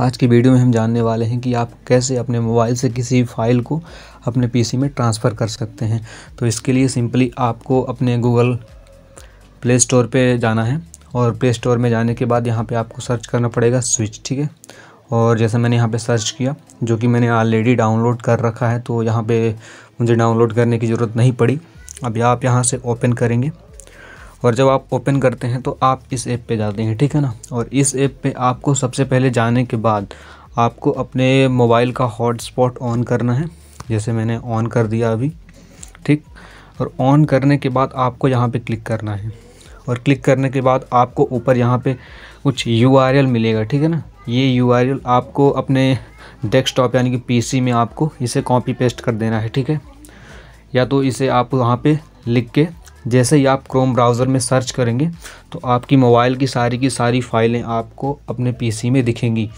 आज की वीडियो में हम जानने वाले हैं कि आप कैसे अपने मोबाइल से किसी फाइल को अपने पीसी में ट्रांसफ़र कर सकते हैं तो इसके लिए सिंपली आपको अपने गूगल प्ले स्टोर पर जाना है और प्ले स्टोर में जाने के बाद यहाँ पे आपको सर्च करना पड़ेगा स्विच ठीक है और जैसे मैंने यहाँ पे सर्च किया जो कि मैंने ऑलरेडी डाउनलोड कर रखा है तो यहाँ पे मुझे डाउनलोड करने की ज़रूरत नहीं पड़ी अभी आप यहाँ से ओपन करेंगे और जब आप ओपन करते हैं तो आप इस ऐप पे जाते हैं ठीक है ना और इस ऐप पे आपको सबसे पहले जाने के बाद आपको अपने मोबाइल का हॉटस्पॉट ऑन करना है जैसे मैंने ऑन कर दिया अभी ठीक और ऑन करने के बाद आपको यहाँ पे क्लिक करना है और क्लिक करने के बाद आपको ऊपर यहाँ पर कुछ यू मिलेगा ठीक है ना ये यू आपको अपने डेस्कटॉप यानी कि पीसी में आपको इसे कॉपी पेस्ट कर देना है ठीक है या तो इसे आप वहाँ पे लिख के जैसे ही आप क्रोम ब्राउज़र में सर्च करेंगे तो आपकी मोबाइल की सारी की सारी फाइलें आपको अपने पीसी में दिखेंगी